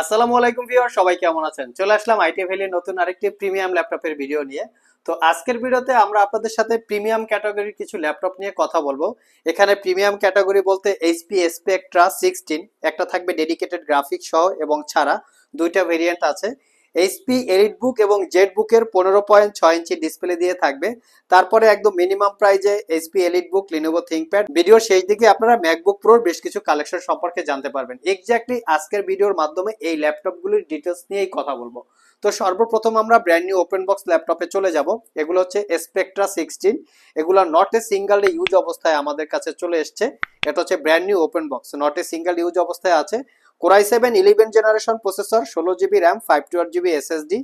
আসসালামু আলাইকুম ভিউয়ার সবাই কেমন আছেন চলে আসলাম আইটি ভ্যালির নতুন আরেকটি প্রিমিয়াম ল্যাপটপের ভিডিও নিয়ে তো আজকের ভিডিওতে আমরা আপনাদের সাথে প্রিমিয়াম ক্যাটাগরির কিছু ল্যাপটপ নিয়ে কথা বলবো এখানে প্রিমিয়াম ক্যাটাগরি বলতে এইচপি স্পেকট্রা সিক্সটিন একটা থাকবে ডেডিকেটেড গ্রাফিক সহ এবং ছাড়া দুইটা ভেরিয়েন্ট আছে এইচপি এলিট বুক এবং জেড বুকের পনেরো পয়েন্ট ছয় ইঞ্চি ডিসপ্লে দিয়ে থাকবে তারপরে একদম মিনিমাম প্রাইজে HP EliteBook Lenovo ThinkPad ভিডিওর শেষ দিকে আপনারা ম্যাকবুক প্রোর বেশ কিছু কালেকশন সম্পর্কে জানতে পারবেন এক্স্যাক্টলি আজকের ভিডিওর মাধ্যমে এই ল্যাপটপগুলির ডিটেলস নিয়েই কথা বলবো তো সর্বপ্রথম আমরা ব্র্যান্ড নিউ ওপেন বক্স ল্যাপটপে চলে যাব এগুলো হচ্ছে স্পেকট্রা সিক্সটিন এগুলো নট এ সিঙ্গেল ইউজ অবস্থায় আমাদের কাছে চলে এসছে এটা হচ্ছে brand new open box not a single use অবস্থায় আছে core i seven eleven generation processor ষোলো GB RAM five twelve GB SSD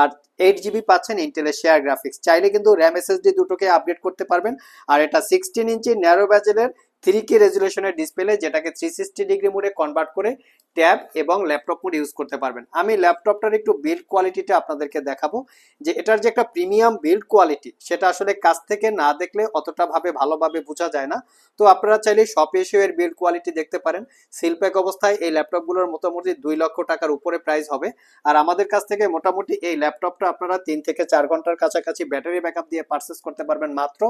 আর এইট জিবি পাচ্ছেন ইন্টেলের শেয়ার গ্রাফিক্স চাইলে কিন্তু র্যাম এসএসডি দুটোকে আপডেট করতে পারবেন আর এটা সিক্সটিন ইঞ্চি ন্যারো ব্যাজেলের থ্রি কে রেজুলেশনের ডিসপ্লে যেটাকে থ্রি সিক্সটি ডিগ্রি মোডে কনভার্ট করে ট্যাব এবং ল্যাপটপ মোড ইউজ করতে পারবেন আমি ল্যাপটপটার একটু বিল্ড কোয়ালিটিটা আপনাদেরকে দেখাবো যে এটার যে একটা প্রিমিয়াম বিল্ড কোয়ালিটি সেটা আসলে কাছ থেকে না দেখলে অতটাভাবে ভালোভাবে বোঝা যায় না তো আপনারা চাইলে শপ এসেও এর বিল্ড কোয়ালিটি দেখতে পারেন সিলপ্যাক অবস্থায় এই ল্যাপটপগুলোর মোটামুটি দুই লক্ষ টাকার উপরে প্রাইস হবে আর আমাদের কাছ থেকে মোটামুটি এই ল্যাপটপটা আপনারা তিন থেকে চার ঘন্টার কাছাকাছি ব্যাটারি ব্যাকআপ দিয়ে পারচেস করতে পারবেন মাত্র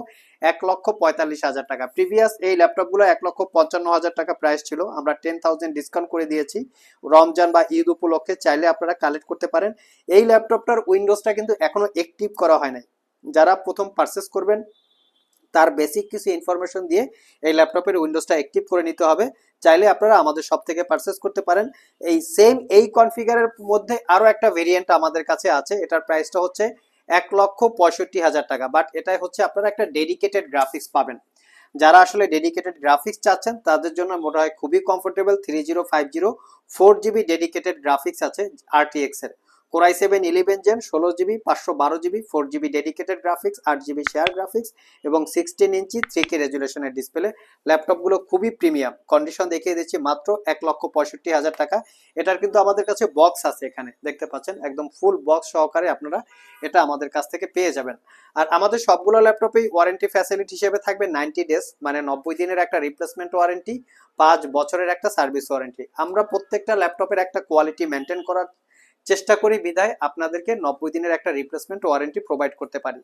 এক লক্ষ পঁয়তাল্লিশ হাজার টাকা প্রিভিয়াস এই ল্যাপটপগুলো এক লক্ষ পঞ্চান্ন হাজার টাকা প্রাইস ছিল আমরা টেন থাউজেন্ড ডিসকাউন্ট করে দিয়েছি দিয়েছি রমজান বা ঈদ উপলক্ষে চাইলে আপনারা কালেক্ট করতে পারেন এই ল্যাপটপটার উইন্ডোজটা কিন্তু এখনও অ্যাক্টিভ করা হয় নাই যারা প্রথম পারচেস করবেন তার বেসিক কিছু ইনফরমেশন দিয়ে এই ল্যাপটপের উইন্ডোজটা অ্যাক্টিভ করে নিতে হবে চাইলে আপনারা আমাদের সব থেকে পারচেস করতে পারেন এই সেম এই কনফিগারের মধ্যে আরও একটা ভেরিয়েন্ট আমাদের কাছে আছে এটার প্রাইসটা হচ্ছে এক লক্ষ পঁয়ষট্টি হাজার টাকা বাট এটাই হচ্ছে আপনারা একটা ডেডিকেটেড গ্রাফিক্স পাবেন যারা আসলে ডেডিকেটেড গ্রাফিক্স চাচ্ছেন তাদের জন্য মোটা হয় খুবই comfortable three zero five zero four GB dedicated graphics আছে এক্সের কোরাই সেভেন ইলেভেন জেন ষোলো জিবি পাঁচশো বারো GB four GB dedicated graphics আট জিবি শেয়ার গ্রাফিক্স এবং সিক্সটিন ইঞ্চি থ্রি কে রেজুলেশনের ডিসপ্লে ল্যাপটপগুলো খুবই প্রিমিয়াম কন্ডিশন দেখিয়ে দিচ্ছি মাত্র এক লক্ষ পঁয়ষট্টি হাজার টাকা এটার কিন্তু আমাদের কাছে বক্স আছে এখানে দেখতে পাচ্ছেন একদম ফুল বক্স সহকারে আপনারা এটা আমাদের কাছ থেকে পেয়ে যাবেন আর আমাদের সবগুলো ল্যাপটপেই ওয়ারেন্টি ফ্যাসিলিটি হিসেবে থাকবে নাইনটি ডেজ মানে নব্বই দিনের একটা রিপ্লেসমেন্ট ওয়ারেন্টি পাঁচ বছরের একটা সার্ভিস ওয়ারেন্টি আমরা প্রত্যেকটা ল্যাপটপের একটা কোয়ালিটি মেনটেন করার চেষ্টা করি বিদায় আপনাদেরকে নব্বই দিনের একটা রিপ্লেসমেন্ট ওয়ারেন্টি প্রোভাইড করতে পারি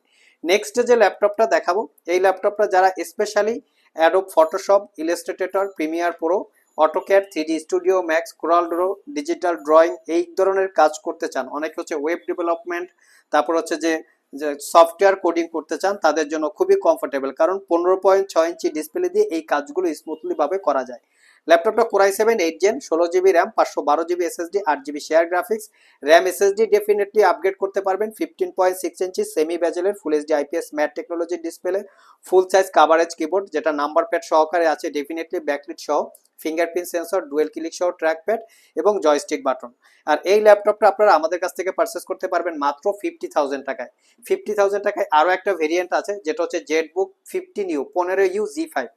নেক্সট যে ল্যাপটপটা দেখাবো এই ল্যাপটপটা যারা specially Adobe Photoshop Illustrator Premiere Pro AutoCAD three D Studio Max CorelDRAW digital drawing এই ধরনের কাজ করতে চান অনেকে হচ্ছে ওয়েব ডেভেলপমেন্ট তারপর হচ্ছে যে যে সফটওয়্যার কোডিং করতে চান তাদের জন্য খুবই কমফোর্টেবল কারণ পনেরো পয়েন্ট ছয় ইঞ্চি ডিসপ্লে দিয়ে এই কাজগুলো স্মুথলিভাবে করা যায় ল্যাপটপটা কোরাই সেভেন এইট জেন ষোলো জিবি র্যাম পাঁচশো বারো জিবি এসএসডি আট GB share graphics RAM SSD definitely upgrade করতে পারবেন fifteen point six inch semi ব্যাজেলের ফুল এইচডি আইপিএস ম্যাট টেকনোলজির display full size coverage keyboard যেটা নাম্বার প্যাড সহকারে আছে ডেফিনেটলি ব্যাকলিট সহ ফিঙ্গারপ্রিন্ট সেন্সর ডুয়েল ক্লিক সহ ট্র্যাকপ্যাড এবং জয়স্টিক বাটন আর এই ল্যাপটপটা আপনারা আমাদের কাছ থেকে পারচেস করতে পারবেন মাত্র ফিফটি থাউজেন্ড টাকায় ফিফটি থাউজেন্ড টাকায় আরও একটা ভেরিয়েন্ট আছে যেটা হচ্ছে জেড বুক ফিফটিন ইউ পনেরো U G five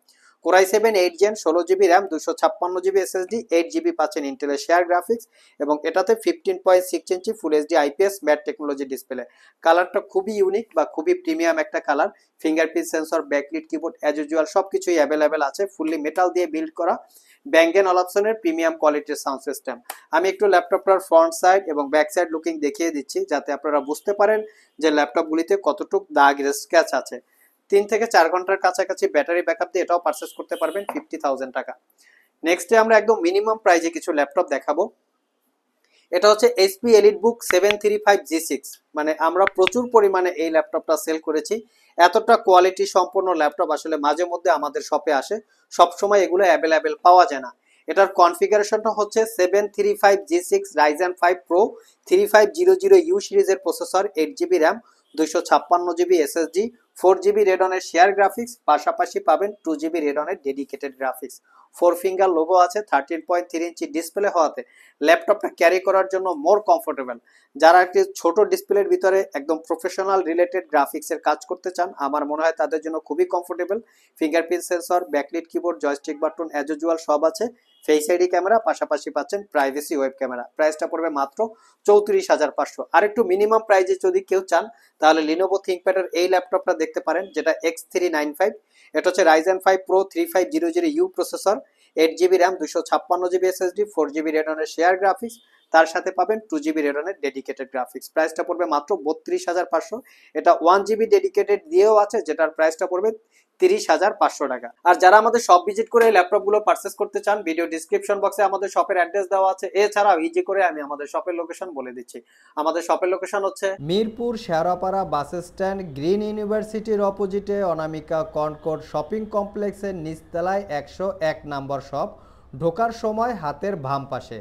core i seven eight gen ষোলো জিবি র্যাম দুশো ছাপ্পান্ন জিবি এসএসডি এইট জিবি পাচ্ছেন ইন্টেলের শেয়ার গ্রাফিক্স এবং এটাতে fifteen point six inch full HD IPS matte technology display কালারটা খুবই ইউনিক বা খুবই প্রিমিয়াম একটা colour fingerprint sensor backlit keyboard as usual সব কিছুই অ্যাভেলেবেল আছে ফুললি মেটাল দিয়ে বিল্ড করা ব্যাঙ্গেন অলাপসনের প্রিমিয়াম কোয়ালিটির সাউন্ড সিস্টেম আমি একটু ল্যাপটপটার ফ্রন্ট সাইড এবং ব্যাক সাইড লুকিং দেখিয়ে দিচ্ছি যাতে আপনারা বুঝতে পারেন যে ল্যাপটপগুলিতে কতটুক দাগ স্ক্যাচ আছে তিন থেকে চার ঘন্টার কাছাকাছি ব্যাটারি ব্যাকআপ দিয়ে এটাও পারচেস করতে পারবেন ফিফটি থাউজেন্ড টাকা নেক্সটে আমরা একদম মিনিমাম প্রাইজে কিছু ল্যাপটপ দেখাবো এটা হচ্ছে HP EliteBook seven three five G six মানে আমরা প্রচুর পরিমাণে এই ল্যাপটপটা সেল করেছি এতটা কোয়ালিটি সম্পন্ন ল্যাপটপ আসলে মাঝে মধ্যে আমাদের শপে আসে সবসময় এগুলো অ্যাভেলেবেল পাওয়া যায় না এটার কনফিগারেশনটা হচ্ছে seven three five G six Ryzen five Pro three five zero zero U সিরিজের প্রসেসর এইট জিবি র্যাম দুইশো ছাপ্পান্ন জিবি এসএসডি ফোর জিবি রেডনের শেয়ার গ্রাফিক্স পাশাপাশি পাবেন টু জিবি রেডনের dedicated graphics four finger logo আছে thirteen point three inch display হওয়াতে ল্যাপটপটা ক্যারি করার জন্য মোর কমফোর্টেবল যারা একটি ছোট ডিসপ্লের ভিতরে একদম প্রফেশনাল রিলেটেড গ্রাফিক্সের কাজ করতে চান আমার মনে হয় তাদের জন্য খুবই comfortable fingerprint sensor backlit keyboard joystick button as usual সব আছে ফেস আইডি ক্যামেরা পাশাপাশি পাচ্ছেন প্রাইভেসি ওয়েব ক্যামেরা প্রাইসটা পড়বে মাত্র চৌত্রিশ হাজার পাঁচশো আর একটু মিনিমাম প্রাইজে যদি কেউ চান তাহলে লিনোভো থিঙ্কপ্যাডের এই ল্যাপটপটা দেখতে পারেন যেটা এক্স থ্রি নাইন ফাইভ এটা হচ্ছে Ryzen five Pro three five zero zero U processor eight GB RAM দুশো ছাপ্পান্ন জিবি এসএসডি ফোর জিবি রেডনের শেয়ার গ্রাফিক্স তার সাথে পাবেন টু জিবি রেডনের ডেডিকেটেড গ্রাফিক্স প্রাইসটা পড়বে মাত্র বত্রিশ হাজার পাঁচশো এটা ওয়ান জিবি ডেডিকেটেড দিয়েও আছে যেটার প্রাইসটা পড়বে তিরিশ হাজার পাঁচশো টাকা আর যারা আমাদের শপ ভিজিট করে ল্যাপটপগুলো পার্চেস করতে চান ভিডিও ডিসক্রিপশন বক্সে আমাদের শপের অ্যাড্রেস দেওয়া আছে এছাড়াও ইজি করে আমি আমাদের শপের লোকেশন বলে দিচ্ছি আমাদের শপের লোকেশন হচ্ছে Mirpur Shewrapara bus stand Green ইউনিভার্সিটির অপোজিটে অনামিকা কনকোর শপিং কমপ্লেক্সের নিচতলায় একশো এক নম্বর শপ ঢোকার সময় হাতের বাম পাশে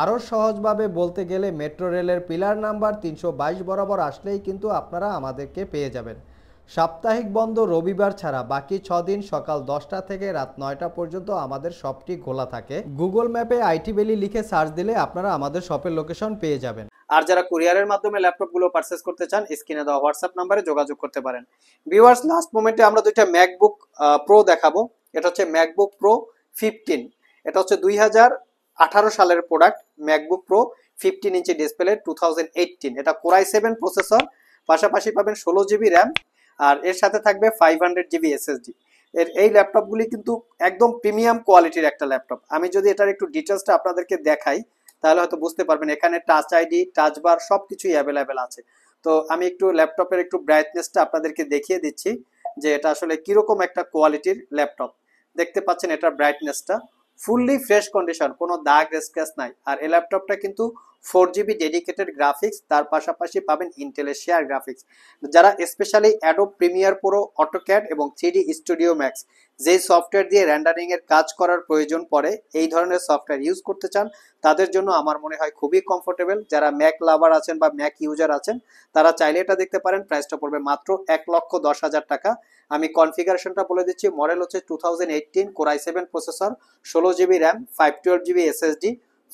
আরও সহজভাবে বলতে গেলে মেট্রো রেলের পিলার নাম্বার তিনশো বরাবর আসলেই কিন্তু আপনারা আমাদেরকে পেয়ে যাবেন সাপ্তাহিক বন্ধ রবিবার ছাড়া বাকি ছ দিন সকাল দশটা থেকে রাত নয়টা পর্যন্ত আমাদের শপটি খোলা থাকে গুগল ম্যাপে আইটি বেলি লিখে সার্চ দিলে আপনারা আমাদের শপের লোকেশন পেয়ে যাবেন আর যারা কুরিয়ারের মাধ্যমে ল্যাপটপগুলো পারচেস করতে চান স্ক্রিনে দেওয়া হোয়াটসঅ্যাপ নাম্বারে যোগাযোগ করতে পারেন ভিউয়ার্স লাস্ট মোমেন্টে আমরা দুইটা ম্যাকবুক প্রো দেখাবো এটা হচ্ছে ম্যাকবুক প্রো ফিফটিন এটা হচ্ছে দুই হাজার আঠারো সালের product MacBook Pro fifteen inch display two thousand eighteen এটা কোরাই সেভেন প্রসেসর পাশাপাশি পাবেন ষোলো জিবি র্যাম আর এর সাথে থাকবে ফাইভ হান্ড্রেড জিবি এসএসডি এর এই ল্যাপটপগুলি কিন্তু একদম প্রিমিয়াম কোয়ালিটির একটা ল্যাপটপ আমি যদি এটার একটু ডিটেলসটা আপনাদেরকে দেখাই তাহলে হয়তো বুঝতে পারবেন এখানে টাচ আইডি টাচ বার সব কিছুই অ্যাভেলেবেল আছে তো আমি একটু ল্যাপটপের একটু ব্রাইটনেসটা আপনাদেরকে দেখিয়ে দিচ্ছি যে এটা আসলে কীরকম একটা কোয়ালিটির ল্যাপটপ দেখতে পাচ্ছেন এটার ব্রাইটনেসটা ফুললি ফ্রেশ কন্ডিশন কোনো দাগ স্ক্র্যাচ নাই আর এই ল্যাপটপটা কিন্তু ফোর জিবি ডেডিকেটেড গ্রাফিক্স তার পাশাপাশি পাবেন ইন্টেলের শেয়ার গ্রাফিক্স যারা specially Adobe Premiere Pro AutoCAD এবং থ্রি স্টুডিও ম্যাক্স যেই সফটওয়্যার দিয়ে র্যান্ডারিংয়ের কাজ করার প্রয়োজন পড়ে এই ধরনের সফটওয়্যার ইউজ করতে চান তাদের জন্য আমার মনে হয় খুবই কমফোর্টেবল যারা ম্যাক লাভার আছেন বা ম্যাক ইউজার আছেন তারা চাইলে এটা দেখতে পারেন প্রাইসটা পড়বে মাত্র এক লক্ষ দশ হাজার টাকা আমি কনফিগারেশনটা বলে দিচ্ছি মডেল হচ্ছে two thousand eighteen core i seven processor ষোলো GB RAM five twelve GB SSD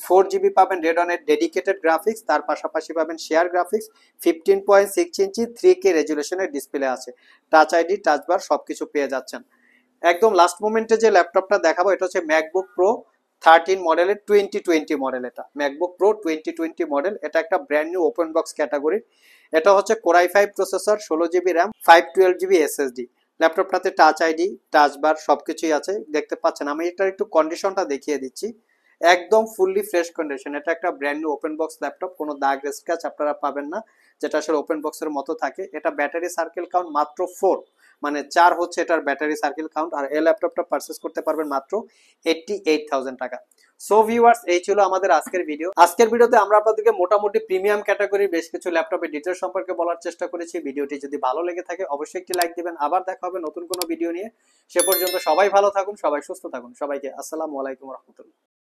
four GB পাবেন রেডনের ডেডিকেটেড গ্রাফিক্স তার পাশাপাশি পাবেন share graphics fifteen point six inch three K রেজুলেশনের ডিসপ্লে আছে টাচ আইডি টাচ বার সব কিছু পেয়ে যাচ্ছেন একদম লাস্ট মোমেন্টে যে ল্যাপটপটা দেখাবো এটা হচ্ছে ম্যাকবুক প্রো থার্টিন মডেলের টোয়েন্টি টোয়েন্টি মডেল এটা MacBook Pro twenty twenty model এটা একটা ব্র্যান্ড নিউ ওপেন বক্স ক্যাটাগরির এটা হচ্ছে কোরাই ফাইভ প্রসেসর ষোলো GB RAM five twelve GB SSD ল্যাপটপটাতে টাচ আইডি টাচ বার সব কিছুই আছে দেখতে পাচ্ছেন আমি এটার একটু কন্ডিশনটা দেখিয়ে দিচ্ছি একদম ফুললি ফ্রেশ কন্ডিশন এটা একটা brand new open box laptop কোনো দাগ স্ক্র্যাচ আপনারা পাবেন না যেটা আসলে ওপেন বক্সের মতো থাকে এটা ব্যাটারি সার্কেল কাউন্ট মাত্র ফোর মানে চার হচ্ছে এটার ব্যাটারি সার্কেল কাউন্ট আর এই ল্যাপটপটা পারচেস করতে পারবেন মাত্র এইটটি এইট থাউজেন্ড টাকা সো ভিউয়ার্স এই ছিল আমাদের আজকের ভিডিও আজকের ভিডিওতে আমরা আপনাদেরকে মোটামুটি প্রিমিয়াম ক্যাটাগরির বেশ কিছু ল্যাপটপের ডিটেল সম্পর্কে বলার চেষ্টা করেছি ভিডিওটি যদি ভালো লেগে থাকে অবশ্যই একটি লাইক দিবেন আবার দেখা হবে নতুন কোনো ভিডিও নিয়ে সে পর্যন্ত সবাই ভালো থাকুন সবাই সুস্থ থাকুন সবাইকে আসসালামু আলাইকুম রহমতুল্লাহ